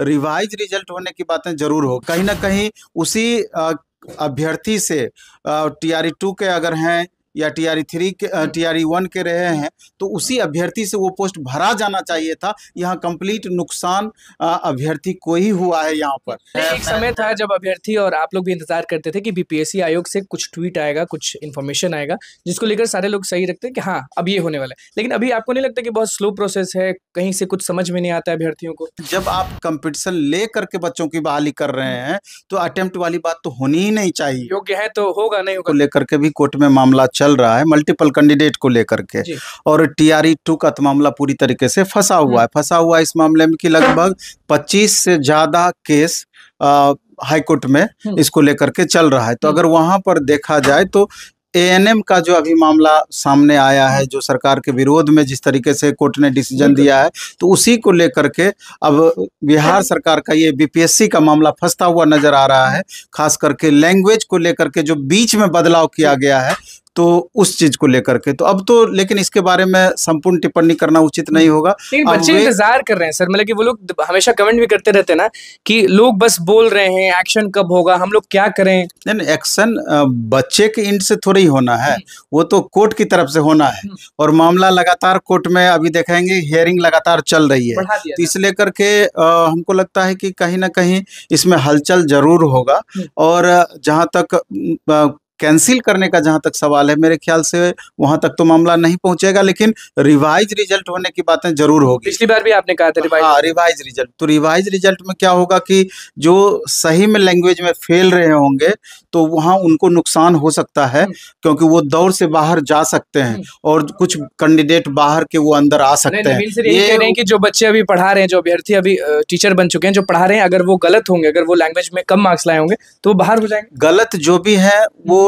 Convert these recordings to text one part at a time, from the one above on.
Revise result होने की बातें जरूर हो कहीं ना कहीं उसी अभ्यर्थी से टी आर टू के अगर हैं या टी आर थ्री के टी आर वन के रहे हैं तो उसी अभ्यर्थी से वो पोस्ट भरा जाना चाहिए था यहाँ कंप्लीट नुकसान अभ्यर्थी को ही हुआ है यहाँ पर एक समय था जब अभ्यर्थी और आप लोग भी इंतजार करते थे कि बीपीएससी आयोग से कुछ ट्वीट आएगा कुछ इन्फॉर्मेशन आएगा जिसको लेकर सारे लोग सही रखते हैं कि हाँ अब ये होने वाला है लेकिन अभी आपको नहीं लगता कि बहुत स्लो प्रोसेस है कहीं से कुछ समझ में नहीं आता है अभ्यर्थियों को जब आप कंपटीशन ले करके बच्चों की बहाली कर रहे हैं तो अटेम्प्ट वाली बात तो होनी ही नहीं चाहिए योग्य है तो होगा नहीं होगा लेकर के भी कोर्ट में मामला चल अच्छा चल रहा है मल्टीपल कैंडिडेट को लेकर के और टीआरई टू e का तो मामला पूरी तरीके से फंसा हुआ है हम्म। फंसा हुआ इस मामले में कि लगभग 25 से ज़्यादा केस हाईकोर्ट में हम्म। इसको लेकर के चल रहा है तो हम्म। अगर वहां पर देखा जाए तो एएनएम का जो अभी मामला सामने आया है जो सरकार के विरोध में जिस तरीके से कोर्ट ने डिसीजन दिया है तो उसी को लेकर के अब बिहार सरकार का ये बीपीएससी का मामला फंसता हुआ नजर आ रहा है खास करके लैंग्वेज को लेकर के जो बीच में बदलाव किया गया है तो उस चीज को लेकर के तो अब तो लेकिन इसके बारे में संपूर्ण टिप्पणी करना उचित नहीं होगा बच्चे इंतजार कर रहे हैं सर मतलब कि वो लोग हमेशा कमेंट भी करते रहते हैं ना कि लोग बस बोल रहे हैं एक्शन कब होगा हम लोग क्या करें नहीं एक्शन बच्चे के इंड से थोड़ी होना है हम्म। वो तो कोर्ट की तरफ से होना है हम्म। और मामला लगातार कोर्ट में अभी देखेंगे हियरिंग लगातार चल रही है तो इस लेकर के हमको लगता है कि कहीं ना कहीं इसमें हलचल जरूर होगा हम्म। और जहाँ तक कैंसिल करने का जहां तक सवाल है मेरे ख्याल से वहां तक तो मामला नहीं पहुंचेगा लेकिन रिवाइज रिजल्ट होने की बातें जरूर होगी पिछली बार भी आपने कहा था रिवाइज हाँ रिवाइज रिजल्ट तो रिवाइज रिजल्ट में क्या होगा कि जो सही में लैंग्वेज में फेल रहे होंगे तो वहाँ उनको नुकसान हो सकता है हम्म। क्योंकि वो दौर से बाहर जा सकते हैं हम्म। और कुछ कैंडिडेट बाहर के वो अंदर आ सकते हैं ये कि जो बच्चे अभी पढ़ा रहे हैं जो अभ्यर्थी अभी टीचर बन चुके हैं जो पढ़ा रहे हैं अगर वो गलत होंगे अगर वो लैंग्वेज में कम मार्क्स लाए होंगे तो वो बाहर हो जाएंगे गलत जो भी है वो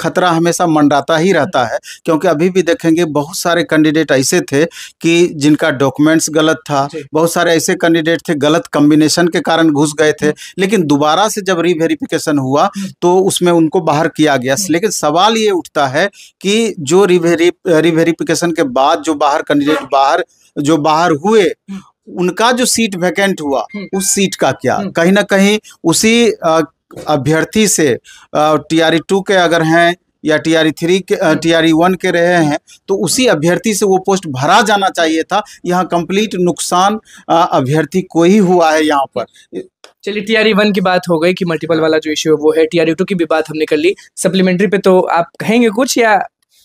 खतरा हमेशा मंडराता ही रहता है क्योंकि अभी भी देखेंगे बहुत सारे कैंडिडेट ऐसे थे कि जिनका डॉक्यूमेंट्स गलत था बहुत सारे ऐसे कैंडिडेट थे गलत कम्बिनेशन के कारण घुस गए थे लेकिन दोबारा से जब रिवेरिफिकेशन हुआ हम्म। तो उसमें उनको बाहर किया गया हम्म। लेकिन सवाल ये उठता है कि जो रिवेरिफिकेशन के बाद जो बाहर कैंडिडेट हाँ। बाहर जो बाहर हुए हम्म। उनका जो सीट वैकेंट हुआ उस सीट का क्या कहीं ना कहीं उसी अभ्यर्थी से टी आर टू के अगर हैं या टी आर थ्री के टी आर वन के रहे हैं तो उसी अभ्यर्थी से वो पोस्ट भरा जाना चाहिए था यहाँ कंप्लीट नुकसान अभ्यर्थी को ही हुआ है यहाँ पर चलिए टी आर वन की बात हो गई कि मल्टीपल वाला जो इश्यू है वो है टी आर टू की भी बात हमने कर ली सप्लीमेंट्री पे तो आप कहेंगे कुछ या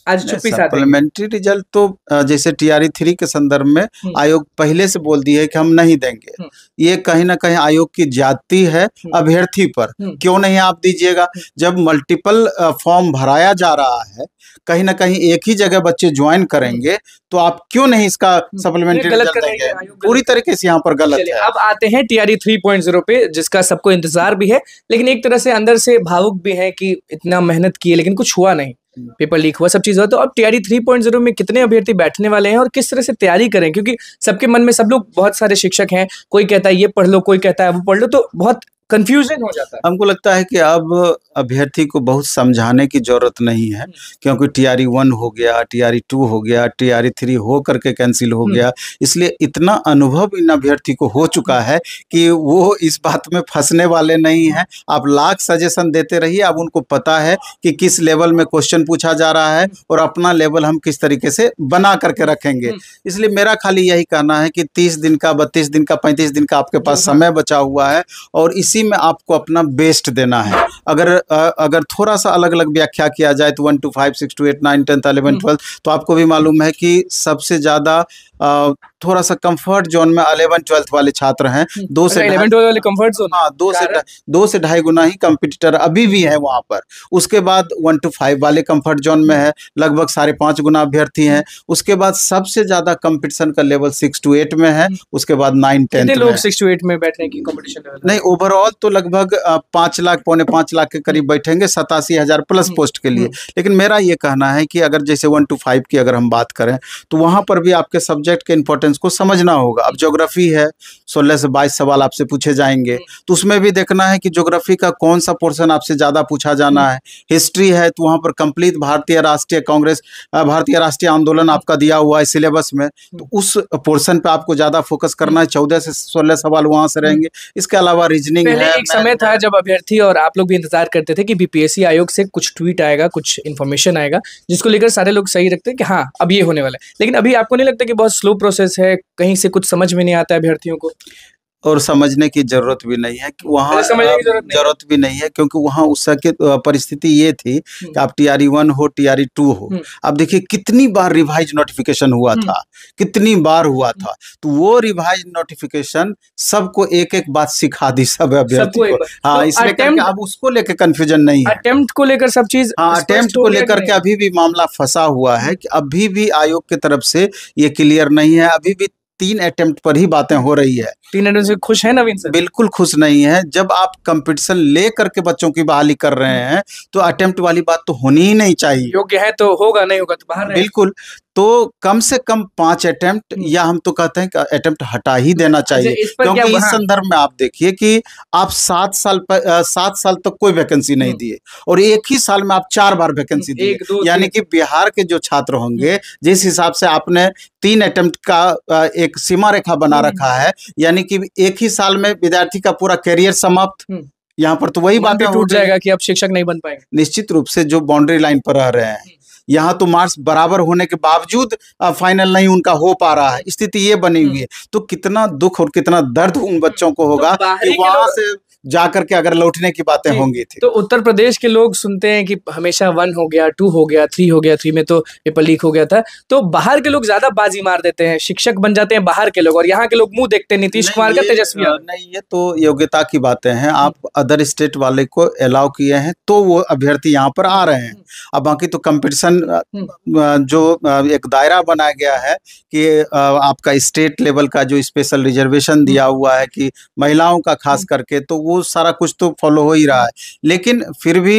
आज छुपी सप्लीमेंट्री रिजल्ट तो जैसे टीआरई थ्री e के संदर्भ में हम्म। आयोग पहले से बोल दी है कि हम नहीं देंगे हम्म। ये कहीं ना कहीं आयोग की जाति है हम्म। अभ्यर्थी पर क्यों नहीं आप दीजिएगा जब मल्टीपल फॉर्म भराया जा रहा है कहीं ना कहीं एक ही जगह बच्चे ज्वाइन करेंगे तो आप क्यों नहीं इसका सप्लीमेंट्री रिजल्ट देंगे पूरी तरीके से यहाँ पर गलत है अब आते हैं टीआरई थ्री पॉइंट जीरो पे जिसका सबको इंतजार भी है लेकिन एक तरह से अंदर से भावुक भी है कि इतना मेहनत किए लेकिन कुछ हुआ नहीं पेपर लीक हुआ सब चीज़ हुआ तो अब तैयारी थ्री पॉइंट जीरो में कितने अभ्यर्थी बैठने वाले हैं और किस तरह से तैयारी करें क्योंकि सबके मन में सब लोग बहुत सारे शिक्षक हैं कोई कहता है ये पढ़ लो कोई कहता है वो पढ़ लो तो बहुत कंफ्यूजन हो जाता है हमको लगता है कि अब अभ्यर्थी को बहुत समझाने की जरूरत नहीं है हम्म। क्योंकि टी आर वन हो गया टी आर टू हो गया टी आर थ्री हो करके कैंसिल हो गया हम्म। इसलिए इतना अनुभव इन अभ्यर्थी को हो चुका है कि वो इस बात में फंसने वाले नहीं हैं आप लाख सजेशन देते रहिए अब उनको पता है कि किस लेवल में क्वेश्चन पूछा जा रहा है और अपना लेवल हम किस तरीके से बना करके रखेंगे हम्म। इसलिए मेरा खाली यही कहना है कि तीस दिन का बत्तीस दिन का पैंतीस दिन का आपके पास हाँ। समय बचा हुआ है और इसी हिंदी में आपको अपना बेस्ट देना है अगर अगर थोड़ा सा अलग अलग व्याख्या किया जाए तो one two five six two eight nine tenth eleven twelfth तो आपको भी मालूम है कि सबसे ज़्यादा थोड़ा सा कंफर्ट जोन में अलेवन ट्वेल्थ वाले छात्र हैं हम्म, दो से अलेवन अच्छा, ट्वेल्थ वाले कंफर्ट जोन हाँ दो से दो से ढाई गुना ही कंपटीटर अभी भी है वहाँ पर उसके बाद वन टू फाइव वाले कंफर्ट जोन में है लगभग साढ़े पाँच गुना अभ्यर्थी हैं उसके बाद सबसे ज़्यादा कंपटीशन का लेवल सिक्स टू एट में है हम्म। उसके बाद नाइन टेंथ लोग सिक्स टू एट में बैठने की कॉम्पिटिशन नहीं ओवरऑल तो लगभग पाँच लाख पौने पाँच लाख के करीब बैठेंगे सतासी हज़ार प्लस हम्म, पोस्ट के लिए लेकिन मेरा ये कहना है कि अगर जैसे वन टू फाइव की अगर हम बात करें तो वहाँ पर भी आपके सब्जेक्ट के इंपॉर्टेंस क्वेश्चंस को समझना होगा अब ज्योग्राफी है सोलह से बाईस सवाल आपसे पूछे जाएंगे तो उसमें भी देखना है कि ज्योग्राफी का कौन सा पोर्शन आपसे ज़्यादा पूछा जाना है हिस्ट्री है तो वहां पर कंप्लीट भारतीय राष्ट्रीय कांग्रेस भारतीय राष्ट्रीय आंदोलन आपका दिया हुआ है सिलेबस में तो उस पोर्सन पे आपको ज़्यादा फोकस करना है चौदह से सोलह सवाल वहां से रहेंगे इसके अलावा रीजनिंग है एक समय था जब अभ्यर्थी और आप लोग भी इंतजार करते थे कि बीपीएससी आयोग से कुछ ट्वीट आएगा कुछ इन्फॉर्मेशन आएगा जिसको लेकर सारे लोग सही रखते हैं कि हाँ अब ये होने वाला है लेकिन अभी आपको नहीं लगता कि बहुत स्लो प्रोसेस है है कहीं से कुछ समझ में नहीं आता है अभ्यर्थियों को और समझने की जरूरत भी नहीं है कि वहाँ जरूरत भी नहीं है क्योंकि वहाँ उस की परिस्थिति ये थी हम्म। कि आप टी आर वन हो टी आर टू हो हम्म। अब देखिए कितनी बार रिवाइज नोटिफिकेशन हुआ हम्म। था कितनी बार हुआ था तो वो रिवाइज नोटिफिकेशन सबको एक एक बात सिखा दी सब अभ्यर्थी को हाँ तो इसलिए अब उसको लेकर कंफ्यूजन नहीं है अटेम्प्ट को लेकर सब चीज हाँ अटेम्प्ट को लेकर के अभी भी मामला फंसा हुआ है कि अभी भी आयोग की तरफ से ये क्लियर नहीं है अभी भी तीन अटेम्प्ट पर ही बातें हो रही है तीन अटेम्प्ट से खुश है नवीन सर बिल्कुल खुश नहीं है जब आप कंपटीशन ले करके बच्चों की बहाली कर रहे हैं तो अटेम्प्ट वाली बात तो होनी ही नहीं चाहिए योग्य है तो होगा नहीं होगा तो बाहर बिल्कुल तो कम से कम पांच अटेम्प्ट हम्म। या हम तो कहते हैं कि अटेम्प्ट हटा ही देना अच्छा, चाहिए क्योंकि इस संदर्भ में आप देखिए कि आप सात साल पर सात साल तक तो कोई वैकेंसी नहीं हम्म। दिए और एक ही साल में आप चार बार वैकेंसी दिए यानी कि बिहार के जो छात्र होंगे हम्म। जिस हिसाब से आपने तीन अटेम्प्ट का एक सीमा रेखा बना रखा है यानी कि एक ही साल में विद्यार्थी का पूरा करियर समाप्त यहाँ पर तो वही बात टूट जाएगा कि अब शिक्षक नहीं बन पाएंगे निश्चित रूप से जो बाउंड्री लाइन पर रह रहे हैं यहाँ तो मार्क्स बराबर होने के बावजूद फाइनल नहीं उनका हो पा रहा है स्थिति ये बनी हुई हम्म। है तो कितना दुख और कितना दर्द उन बच्चों को तो होगा तो कि वहां से जाकर के अगर लौटने की बातें होंगी थी तो उत्तर प्रदेश के लोग सुनते हैं कि हमेशा वन हो गया टू हो गया थ्री हो गया थ्री में तो पेपर लीक हो गया था तो बाहर के लोग ज्यादा बाजी मार देते हैं शिक्षक बन जाते हैं बाहर के लोग और यहाँ के लोग मुंह देखते हैं नीतीश कुमार का तेजस्वी नहीं ये तो योग्यता की बातें हैं आप हम्म। अदर स्टेट वाले को अलाउ किए हैं तो वो अभ्यर्थी यहाँ पर आ रहे हैं हम्म। अब बाकी तो कंपटीशन हम्म। जो एक दायरा बनाया गया है कि आपका स्टेट लेवल का जो स्पेशल रिजर्वेशन दिया हुआ है कि महिलाओं का खास करके तो वो वो सारा कुछ तो फॉलो हो ही रहा है लेकिन फिर भी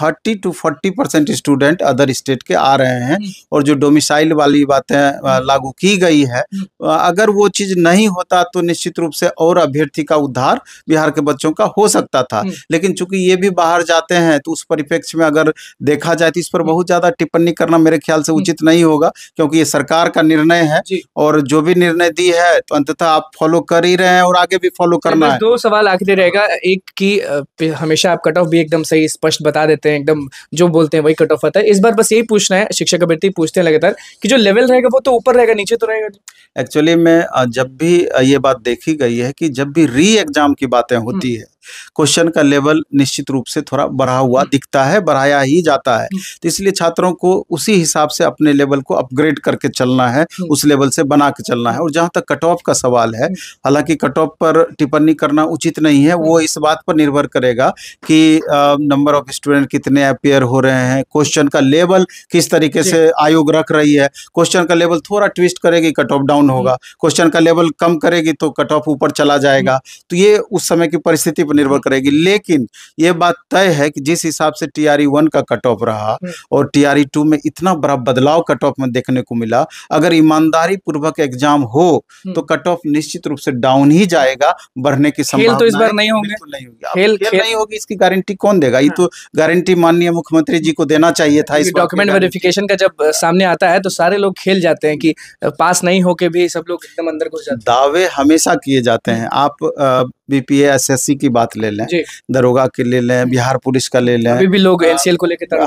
thirty two forty percent student other state के आ रहे हैं हम्म। और जो डोमिसाइल वाली बातें हम्म। लागू की गई है हम्म। अगर वो चीज़ नहीं होता तो निश्चित रूप से और अभ्यर्थी का उद्धार बिहार के बच्चों का हो सकता था लेकिन चूंकि ये भी बाहर जाते हैं तो उस परिप्रेक्ष्य में अगर देखा जाए तो इस पर बहुत ज़्यादा टिप्पणी करना मेरे ख्याल से उचित नहीं होगा क्योंकि ये सरकार का निर्णय है और जो भी निर्णय दी है तो अंततः आप फॉलो कर ही रहे हैं और आगे भी फॉलो करना है दो सवाल आखिर रहेगा एक की हमेशा आप कट ऑफ भी एकदम सही स्पष्ट बता देते हैं एकदम जो बोलते हैं वही कट ऑफ आता है इस बार बस यही पूछना है शिक्षक अभ्यर्थी पूछते हैं लगातार कि जो लेवल रहेगा वो तो ऊपर रहेगा नीचे तो रहेगा एक्चुअली में जब भी ये बात देखी गई है कि जब भी री एग्जाम की बातें होती हम्म। है क्वेश्चन का लेवल निश्चित रूप से थोड़ा बढ़ा हुआ हम्म। दिखता है बढ़ाया ही जाता है हम्म। तो इसलिए छात्रों को उसी हिसाब से अपने लेवल को अपग्रेड करके चलना है हम्म। उस लेवल से बना के चलना है और जहाँ तक कट ऑफ का सवाल है हालांकि कट ऑफ पर टिप्पणी करना उचित नहीं है वो इस बात पर निर्भर करेगा कि नंबर ऑफ स्टूडेंट कितने अपेयर हो रहे हैं क्वेश्चन का लेवल किस तरीके से आयोग रख रही है क्वेश्चन का लेवल थोड़ा ट्विस्ट करेगी कट ऑफ डाउन होगा क्वेश्चन का लेवल कम करेगी तो कट ऑफ ऊपर चला जाएगा तो ये उस समय की परिस्थिति पर निर्भर हम्म। करेगी लेकिन ये बात तय है कि जिस हिसाब से टी आर वन का कट ऑफ रहा हम्म। और टी आर टू में इतना बड़ा बदलाव कट ऑफ में देखने को मिला अगर ईमानदारी पूर्वक एग्जाम हो हम्म। तो कट ऑफ निश्चित रूप से डाउन ही जाएगा बढ़ने की संभावना तो इस बार नहीं होगी नहीं होगी खेल नहीं होगी इसकी गारंटी कौन देगा ये हाँ। तो गारंटी माननीय मुख्यमंत्री जी को देना चाहिए था इस डॉक्यूमेंट वेरिफिकेशन का जब सामने आता है तो सारे लोग खेल जाते हैं कि पास नहीं होके भी सब लोग एकदम अंदर घुस जाते दावे हमेशा किए जाते हैं आप बीपीए एसएससी की बात ले लें दरोगा की ले लें बिहार पुलिस का ले लें अभी भी लोग एनसीएल हाँ। को लेकर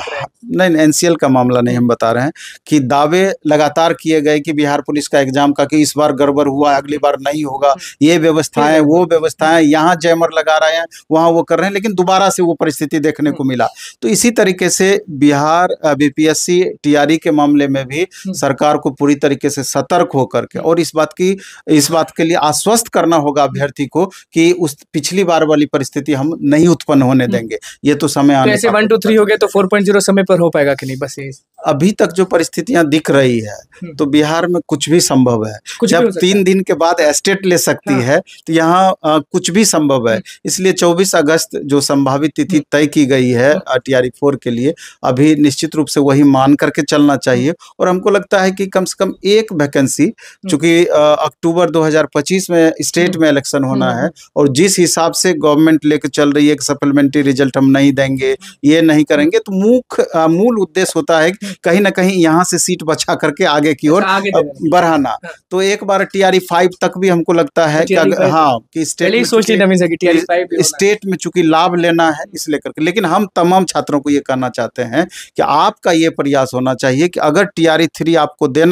नहीं एनसीएल का मामला नहीं हम बता रहे हैं कि दावे लगातार किए गए कि बिहार पुलिस का एग्जाम का कि इस बार गड़बड़ हुआ अगली बार नहीं होगा हम्म। ये व्यवस्थाएं वो व्यवस्थाएं यहाँ जैमर लगा रहे हैं वहाँ वो कर रहे हैं लेकिन दोबारा से वो परिस्थिति देखने को हम्म। मिला तो इसी तरीके से बिहार बीपीएससी टीआरई e के मामले में भी हम्म। सरकार को पूरी तरीके से सतर्क होकर के और इस बात की इस बात के लिए आश्वस्त करना होगा अभ्यर्थी को कि उस पिछली बार वाली परिस्थिति हम नहीं उत्पन्न होने हम्म। देंगे ये तो समय आने वन टू थ्री हो गया तो फोर पॉइंट जीरो समय पर हो पाएगा कि नहीं बस ये अभी तक जो परिस्थितियां दिख रही है हम्म। तो बिहार में कुछ भी संभव है कुछ जब तीन दिन के बाद एस्टेट ले सकती हाँ। है तो यहाँ कुछ भी संभव है हम्म। इसलिए 24 अगस्त जो संभावित तिथि हम्म। तय की गई है टीआरई फोर के लिए अभी निश्चित रूप से वही मान करके चलना चाहिए और हमको लगता है कि कम से कम एक वैकेंसी चूंकि अक्टूबर दो में स्टेट में इलेक्शन होना है और जिस हिसाब से गवर्नमेंट लेकर चल रही है सप्लीमेंट्री रिजल्ट हम नहीं देंगे ये नहीं करेंगे तो मुख्य मूल उद्देश्य होता है कहीं ना कहीं यहाँ से सीट बचा करके आगे की ओर अच्छा, बढ़ाना हाँ। तो एक बार टीआरई फाइव तक भी हमको लगता है हाँ स्टेट स्टेट में चूंकि लाभ लेना है इसलिए करके लेकिन हम तमाम छात्रों को ये कहना चाहते हैं कि आपका ये प्रयास होना चाहिए कि अगर टीआरई थ्री आपको देना